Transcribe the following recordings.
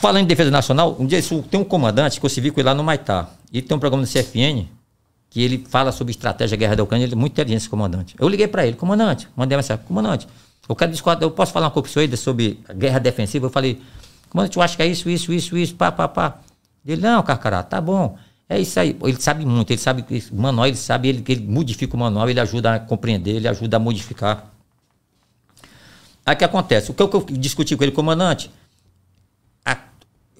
Falando em defesa nacional, um dia tem um comandante que eu civico com ele lá no Maitá. Ele tem um programa do CFN que ele fala sobre estratégia da guerra da Ucrânia. Ele é muito inteligente, esse comandante. Eu liguei para ele, comandante, mandei uma mensagem, comandante, eu quero discordar, eu posso falar uma coisa com o sobre guerra defensiva? Eu falei, comandante, eu acho que é isso, isso, isso, isso, pá, pá, pá. Ele, não, Carcará, tá bom. É isso aí. Ele sabe muito, ele sabe o manual, ele sabe, ele, ele modifica o manual, ele ajuda a compreender, ele ajuda a modificar. Aí o que acontece? O que eu discuti com ele, comandante,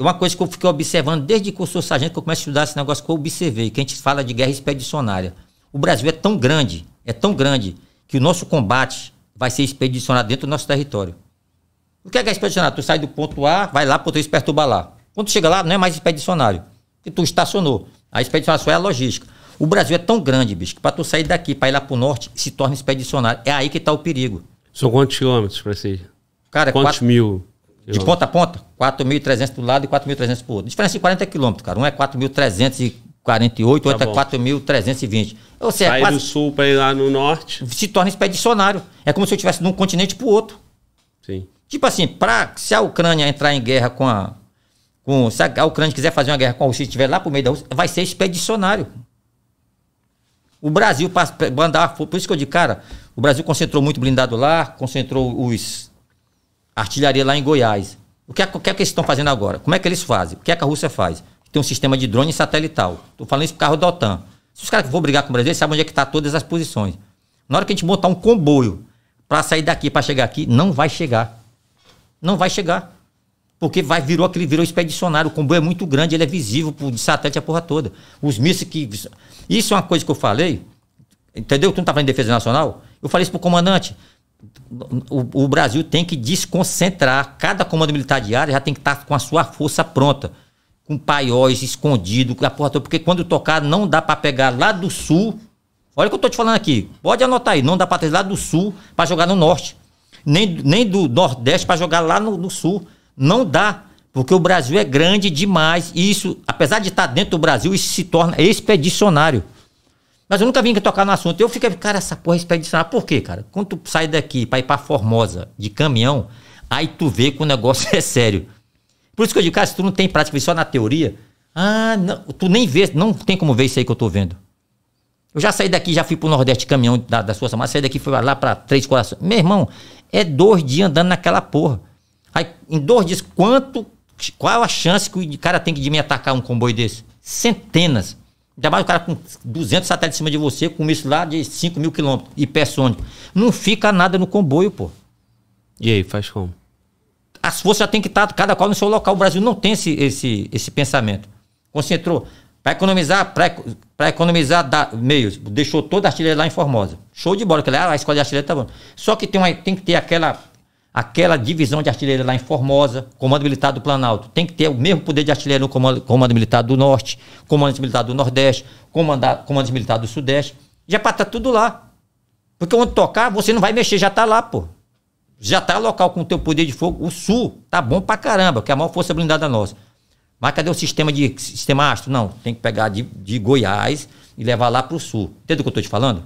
uma coisa que eu fiquei observando desde que eu sou sargento, que eu começo a estudar esse negócio, que eu observei, que a gente fala de guerra expedicionária. O Brasil é tão grande, é tão grande, que o nosso combate vai ser expedicionário dentro do nosso território. O que é guerra expedicionária? Tu sai do ponto A, vai lá para outro perturba lá. Quando chega lá, não é mais expedicionário, porque tu estacionou. A expedicionária só é a logística. O Brasil é tão grande, bicho, que para tu sair daqui, para ir lá para o norte, se torna expedicionário. É aí que está o perigo. São quantos quilômetros, Francisco? Cara, Quantos quatro, mil? De ponta a ponta, 4.300 para um lado e 4.300 para o outro. Diferença de 40 quilômetros, cara. Um é 4.348, é tá outro bom. é 4.320. Ou seja, Sai é quase... do sul para ir lá no norte. Se torna expedicionário. É como se eu estivesse de um continente para o outro. Sim. Tipo assim, pra, se a Ucrânia entrar em guerra com a. Com, se a Ucrânia quiser fazer uma guerra com a Rússia e estiver lá para o meio da Rússia, vai ser expedicionário. O Brasil andar Por isso que eu digo, cara, o Brasil concentrou muito blindado lá, concentrou os artilharia lá em Goiás. O que é, o que, é que eles estão fazendo agora? Como é que eles fazem? O que é que a Rússia faz? Tem um sistema de drone satelital. Estou falando isso por carro da OTAN. Se os caras que vão brigar com o Brasil, eles sabem onde é que está todas as posições. Na hora que a gente montar um comboio para sair daqui, para chegar aqui, não vai chegar. Não vai chegar. Porque vai, virou aquele virou expedicionário. O comboio é muito grande, ele é visível por de satélite a porra toda. Os mísseis que. Isso é uma coisa que eu falei. Entendeu? Tu não tá falando de defesa nacional? Eu falei isso pro comandante o, o, Brasil tem que desconcentrar. Cada comando militar de área já tem que estar tá com a sua força pronta, com paióis escondido, com a porque quando tocar não dá para pegar lá do sul. Olha o que eu tô te falando aqui. Pode anotar aí, não dá para ter lá do sul para jogar no norte, nem, nem do nordeste para jogar lá no, no, sul. Não dá, porque o Brasil é grande demais. E isso, apesar de estar tá dentro do Brasil, isso se torna expedicionário. Mas eu nunca vim tocar no assunto. Eu fiquei, cara, essa porra é expedicionar. Por quê, cara? Quando tu sai daqui pra ir pra Formosa de caminhão, aí tu vê que o negócio é sério. Por isso que eu digo, cara, se tu não tem prática, só na teoria, ah, não, tu nem vê, não tem como ver isso aí que eu tô vendo. Eu já saí daqui, já fui pro Nordeste caminhão da, da sua mas saí daqui, fui lá pra Três Corações. Meu irmão, é dois dias andando naquela porra. Aí, em dois dias, quanto, qual a chance que o cara tem de me atacar um comboio desse? Centenas. Ainda mais o cara com 200 satélites em cima de você, com isso lá de 5 mil quilômetros, hipersônico. Não fica nada no comboio, pô. E aí, faz como? As forças já têm que estar tá, cada qual no seu local. O Brasil não tem esse, esse, esse pensamento. Concentrou. Para economizar, para economizar da, meios, deixou toda a artilharia lá em Formosa. Show de bola, que lá a escola de artilharia tá bom. Só que tem, uma, tem que ter aquela aquela divisão de artilharia lá em Formosa, Comando Militar do Planalto, tem que ter o mesmo poder de artilharia no Comando, comando Militar do Norte, Comando Militar do Nordeste, Comando, comando Militar do Sudeste. Já para estar tá tudo lá. Porque onde tocar, você não vai mexer, já está lá, pô. Já está local com o teu poder de fogo. O Sul tá bom para caramba, que é a maior força blindada nossa. Mas cadê o sistema de sistema astro? Não, tem que pegar de, de Goiás e levar lá para o sul. Entende o que eu estou te falando?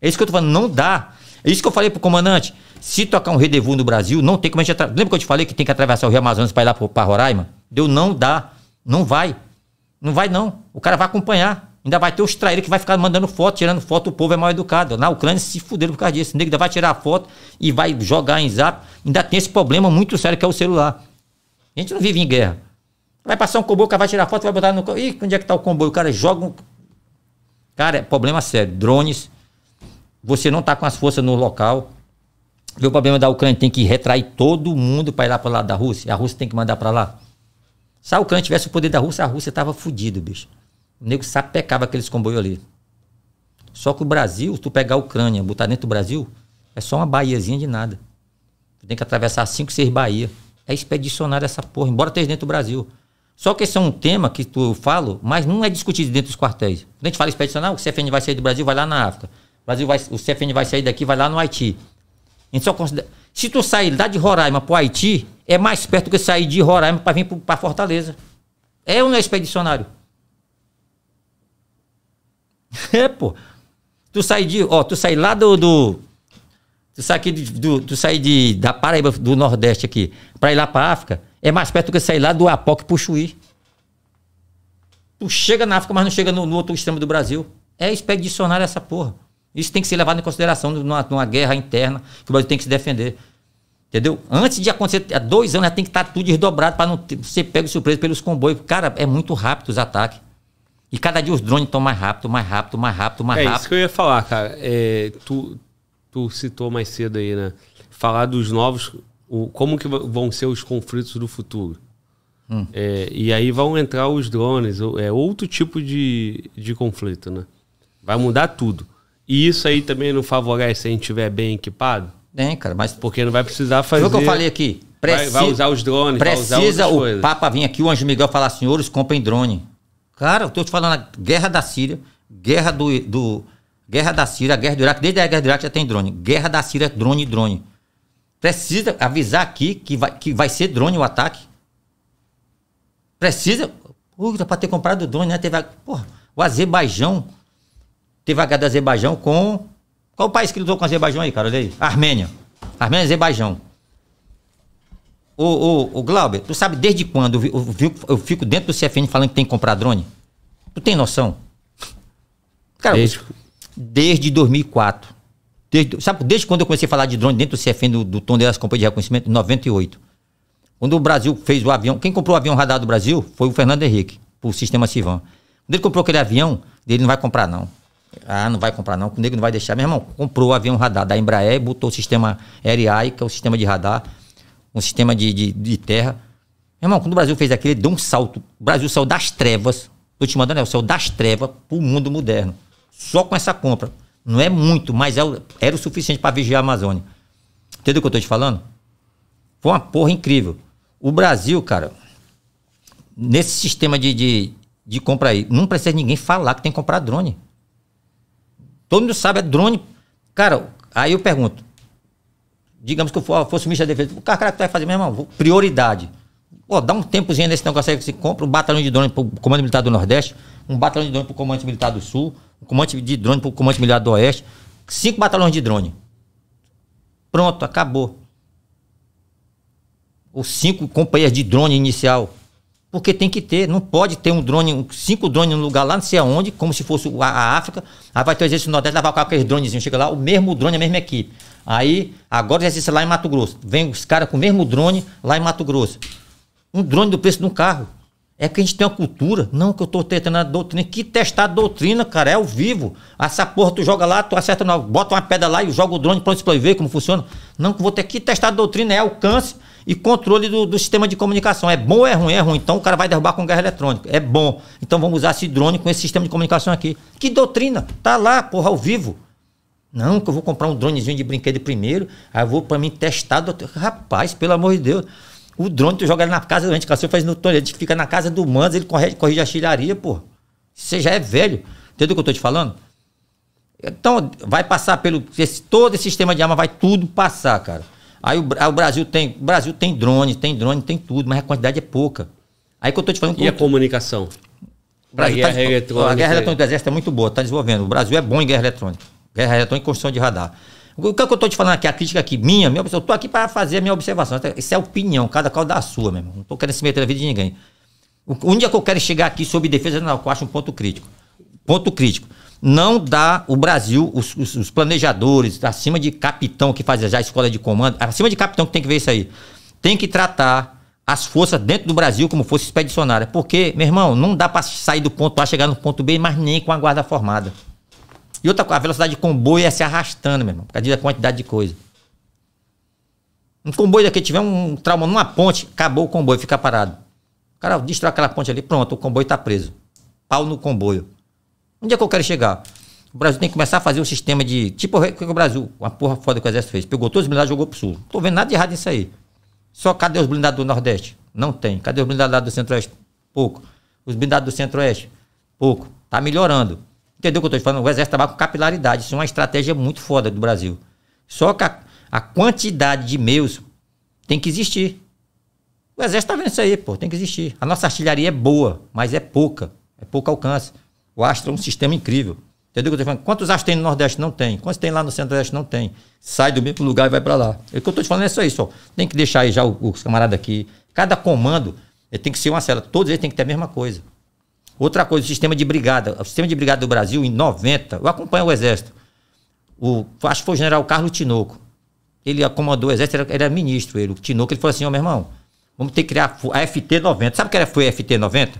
É isso que eu estou falando, não dá. É isso que eu falei pro comandante. Se tocar um redevo no Brasil, não tem como a gente. Atra... Lembra que eu te falei que tem que atravessar o Rio Amazonas para ir lá para Roraima? Deu, não dá. Não vai. Não vai, não. O cara vai acompanhar. Ainda vai ter os traíros que vai ficar mandando foto, tirando foto, o povo é mal educado. Na Ucrânia se fuderam por causa disso. O nego ainda vai tirar a foto e vai jogar em zap. Ainda tem esse problema muito sério que é o celular. A gente não vive em guerra. Vai passar um comboio, o cara vai tirar foto, vai botar no. Ih, onde é que tá o comboio? O cara joga um. Cara, é problema sério. Drones você não está com as forças no local. Vê é o problema da Ucrânia, tem que retrair todo mundo para ir lá para o lado da Rússia. A Rússia tem que mandar para lá. Se a Ucrânia tivesse o poder da Rússia, a Rússia estava fodida, bicho. O nego sapecava aqueles comboios ali. Só que o Brasil, tu pegar a Ucrânia, botar dentro do Brasil, é só uma baiazinha de nada. Tu tem que atravessar cinco, seis baías. É expedicionário essa porra, embora esteja dentro do Brasil. Só que esse é um tema que tu falo, mas não é discutido dentro dos quartéis. Quando a gente fala expedicionário, o CFN vai sair do Brasil, vai lá na África. Brasil vai, o CFN vai sair daqui, vai lá no Haiti. A gente só considera. Se tu sair lá de Roraima pro Haiti, é mais perto do que sair de Roraima para vir para Fortaleza. É ou não é expedicionário? É, pô. Tu sai de. Ó, tu sai lá do. do tu sai aqui do, tu sai de, da Paraíba, do Nordeste aqui, pra ir lá pra África, é mais perto do que sair lá do Apoque pro Chuí. Tu chega na África, mas não chega no, no outro extremo do Brasil. É expedicionário essa porra. Isso tem que ser levado em consideração numa, numa guerra interna que o Brasil tem que se defender. Entendeu? Antes de acontecer, há dois anos, já tem que estar tudo desdobrado para não ser pego surpresa pelos comboios. Cara, é muito rápido os ataques. E cada dia os drones estão mais rápido, mais rápido, mais rápido, mais é rápido. É isso que eu ia falar, cara. É, tu, tu citou mais cedo aí, né? Falar dos novos, o, como que vão ser os conflitos do futuro. Hum. É, e aí vão entrar os drones, é outro tipo de, de conflito, né? Vai mudar tudo. E isso aí também não favorece se a gente estiver bem equipado? Tem, cara, mas. Porque não vai precisar fazer. Foi o que eu falei aqui. Precisa, vai, vai, usar os drones, precisa o Papa vir aqui, o Anjo Miguel falar, senhores, comprem drone. Cara, eu tô te falando, guerra da Síria, guerra do, do guerra da Síria, guerra do Iraque, desde a guerra do Iraque já tem drone. Guerra da Síria, drone, drone. Precisa avisar aqui que vai, que vai ser drone o ataque. Precisa. Puta, pra ter comprado drone, né? Teve a, porra, o Azerbaijão Teve a guerra do Azerbaijão com. Qual o país que lutou com o Azerbaijão aí, cara? Olha aí. Armênia. Armênia e Azerbaijão. Ô, o o Glauber, tu sabe desde quando eu, eu, eu, fico dentro do CFN falando que tem que comprar drone? Tu tem noção? Cara, desde, desde 2004. Desde, sabe, desde quando eu comecei a falar de drone dentro do CFN, do, do Tom Delas Companhia de Reconhecimento, em 98. Quando o Brasil fez o avião, quem comprou o avião radar do Brasil foi o Fernando Henrique, por Sistema Civan. Quando ele comprou aquele avião, ele não vai comprar não. Ah, não vai comprar não, o nego não vai deixar. Meu irmão, comprou o avião radar da Embraer, botou o sistema RI, que é o sistema de radar, um sistema de, de, de terra. Meu irmão, quando o Brasil fez aquilo, ele deu um salto. O Brasil saiu das trevas, tô te mandando, é o céu das trevas pro mundo moderno. Só com essa compra. Não é muito, mas é o, era o suficiente para vigiar a Amazônia. Entendeu o que eu tô te falando? Foi uma porra incrível. O Brasil, cara, nesse sistema de, de, de compra aí, não precisa ninguém falar que tem que comprar drone. Todo mundo sabe, é drone. Cara, aí eu pergunto. Digamos que eu fosse o ministro da defesa. O cara, que tu vai fazer, meu irmão, prioridade. Pô, dá um tempozinho nesse negócio aí que se compra um batalhão de drone pro Comando Militar do Nordeste, um batalhão de drone pro Comando Militar do Sul, um comando de drone pro Comando Militar do Oeste, cinco batalhões de drone. Pronto, acabou. Ou cinco companhias de drone inicial. Porque tem que ter, não pode ter um drone, cinco drones num lugar lá, não sei aonde, como se fosse a, a África. Aí vai ter o exército nordeste, vai com aqueles dronezinhos, chega lá, o mesmo drone, a mesma equipe. Aí, agora o exército lá em Mato Grosso. Vem os caras com o mesmo drone lá em Mato Grosso. Um drone do preço de um carro. É que a gente tem uma cultura, não que eu estou tentando a doutrina, que testar a doutrina, cara, é ao vivo. Essa porra tu joga lá, tu acerta, bota uma pedra lá e joga o drone pronto para ver como funciona. Não, que vou ter que testar a doutrina, é alcance e controle do, do, sistema de comunicação. É bom ou é ruim? É ruim. Então o cara vai derrubar com guerra eletrônica. É bom. Então vamos usar esse drone com esse sistema de comunicação aqui. Que doutrina? Tá lá, porra, ao vivo. Não, que eu vou comprar um dronezinho de brinquedo primeiro, aí eu vou para mim testar. Doutor. Rapaz, pelo amor de Deus. O drone, tu joga ele na casa do gente, você faz no torneio, que fica na casa do Mandas, ele corrige, corrige a chilharia, pô. Você já é velho. Entendeu o que eu tô te falando? Então, vai passar pelo. Esse, todo esse sistema de arma vai tudo passar, cara. Aí o, aí o, Brasil tem, o Brasil tem drone, tem drone, tem tudo, mas a quantidade é pouca. Aí que eu tô te falando. E a comunicação? O a, tá, guerra eletrônica. a guerra eletrônica do Exército é muito boa, está desenvolvendo. O Brasil é bom em guerra eletrônica. Guerra eletrônica e construção de radar. O que, é que eu estou te falando aqui, a crítica aqui, minha, minha eu estou aqui para fazer a minha observação. Isso é opinião, cada qual dá a sua mesmo. Não estou querendo se meter na vida de ninguém. um dia é que eu quero chegar aqui sobre defesa não eu acho um ponto crítico. Ponto crítico não dá o Brasil, os, os, os, planejadores, acima de capitão que faz já a escola de comando, acima de capitão que tem que ver isso aí, tem que tratar as forças dentro do Brasil como força expedicionária. Porque, meu irmão, não dá para sair do ponto A, chegar no ponto B, mas nem com a guarda formada. E outra coisa, a velocidade de comboio é se arrastando, meu irmão, por causa da quantidade de coisa. Um comboio daqui tiver um trauma numa ponte, acabou o comboio, fica parado. O cara destrói aquela ponte ali, pronto, o comboio está preso. Pau no comboio. Onde é que eu quero chegar? O Brasil tem que começar a fazer um sistema de. Tipo o que o Brasil, uma porra foda que o Exército fez. Pegou todos os blindados e jogou pro sul. Não tô vendo nada de errado nisso aí. Só cadê os blindados do Nordeste? Não tem. Cadê os blindados lá do Centro-Oeste? Pouco. Os blindados do Centro-Oeste? Pouco. Tá melhorando. Entendeu o que eu tô te falando? O Exército trabalha tá com capilaridade. Isso é uma estratégia muito foda do Brasil. Só que a, a quantidade de meios tem que existir. O Exército tá vendo isso aí, pô. Tem que existir. A nossa artilharia é boa, mas é pouca. É pouco alcance. O astro é um sistema incrível. Entendeu o que eu estou falando? Quantos astros tem no Nordeste? Não tem. Quantos tem lá no Centro-Oeste? Não tem. Sai do mesmo lugar e vai para lá. É o que eu estou te falando é só isso. Ó. Tem que deixar aí já os camaradas aqui. Cada comando tem que ser uma cela. Todos eles têm que ter a mesma coisa. Outra coisa, o sistema de brigada. O sistema de brigada do Brasil, em 90, eu acompanho o Exército. O, acho que foi o general Carlos Tinoco. Ele é comandou o Exército, ele era, ministro. Ele, o Tinoco ele falou assim: Ó, oh, meu irmão, vamos ter que criar a FT-90. Sabe o que era, foi a FT-90?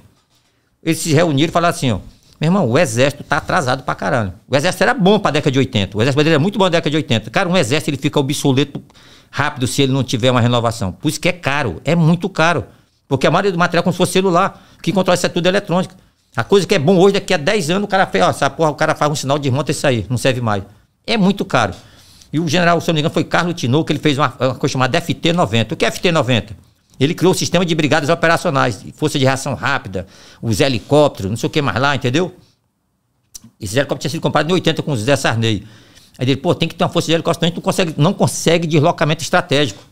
Eles se reuniram e falaram assim: ó meu irmão, o exército tá atrasado pra caralho. O exército era bom pra década de 80. O exército brasileiro é muito bom na década de 80. Cara, um exército ele fica obsoleto rápido se ele não tiver uma renovação. Por isso que é caro, é muito caro. Porque a maioria do material é como se fosse celular, que controla isso é tudo eletrônico. A coisa que é bom hoje, daqui a 10 anos, o cara fez, ó, essa porra, o cara faz um sinal de monta isso aí, não serve mais. É muito caro. E o general, se não me engano, foi Carlos Tinou que ele fez uma, uma coisa chamada FT-90. O que é FT-90? Ele criou o um sistema de brigadas operacionais, força de reação rápida, os helicópteros, não sei o que mais lá, entendeu? Esse helicóptero tinha sido comprado em 80 com o José Sarney. Aí ele, pô, tem que ter uma força de helicóptero, senão a gente não consegue, não consegue deslocamento estratégico.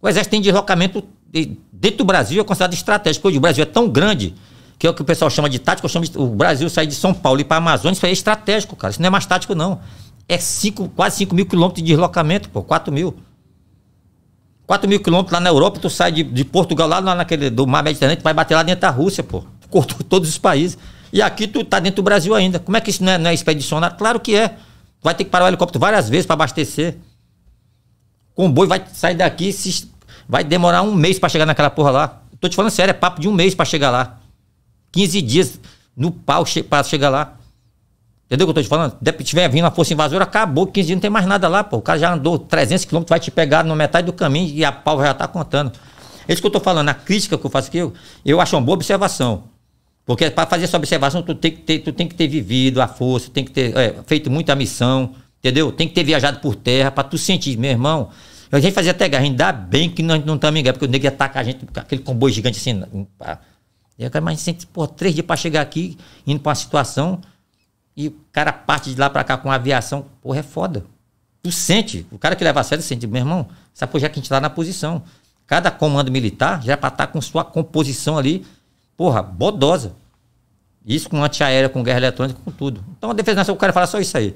O Exército tem deslocamento de, dentro do Brasil, é considerado estratégico. Hoje o Brasil é tão grande que é o que o pessoal chama de tático, eu chamo de, o Brasil sair de São Paulo e para a Amazônia, isso aí é estratégico, cara. Isso não é mais tático, não. É cinco, quase 5 mil quilômetros de deslocamento, pô, 4 mil. 4 mil quilômetros lá na Europa, tu sai de, de Portugal, lá naquele, do mar Mediterrâneo, tu vai bater lá dentro da Rússia, pô. cortou todos os países. E aqui tu tá dentro do Brasil ainda. Como é que isso não é, não é expedicionário? Claro que é. Vai ter que parar o helicóptero várias vezes para abastecer. O comboio vai sair daqui, se, vai demorar um mês para chegar naquela porra lá. Tô te falando sério, é papo de um mês para chegar lá. 15 dias no pau che para chegar lá. Entendeu o que eu tô te falando? Se tiver vindo a força invasora, acabou, 15 dias não tem mais nada lá, pô. O cara já andou 300 quilômetros, vai te pegar na metade do caminho e a pau já tá contando. É isso que eu tô falando, a crítica que eu faço aqui, eu, eu acho uma boa observação. Porque para fazer essa observação, tu tem, que ter, tu tem que ter vivido a força, tem que ter é, feito muita missão, entendeu? Tem que ter viajado por terra para tu sentir, meu irmão. A gente fazia até guerra, ainda bem que nós não estamos em guerra, porque o nego ia atacar a gente, aquele comboio gigante assim. e mas a gente, pô, três dias para chegar aqui, indo para uma situação e o cara parte de lá para cá com a aviação, porra, é foda. Tu sente, o cara que leva a sério sente, meu irmão, sabe já que a gente tá na posição. Cada comando militar já é pra estar tá com sua composição ali, porra, bodosa. Isso com antiaérea, com guerra eletrônica, com tudo. Então a defesa nacional, o cara fala só isso aí.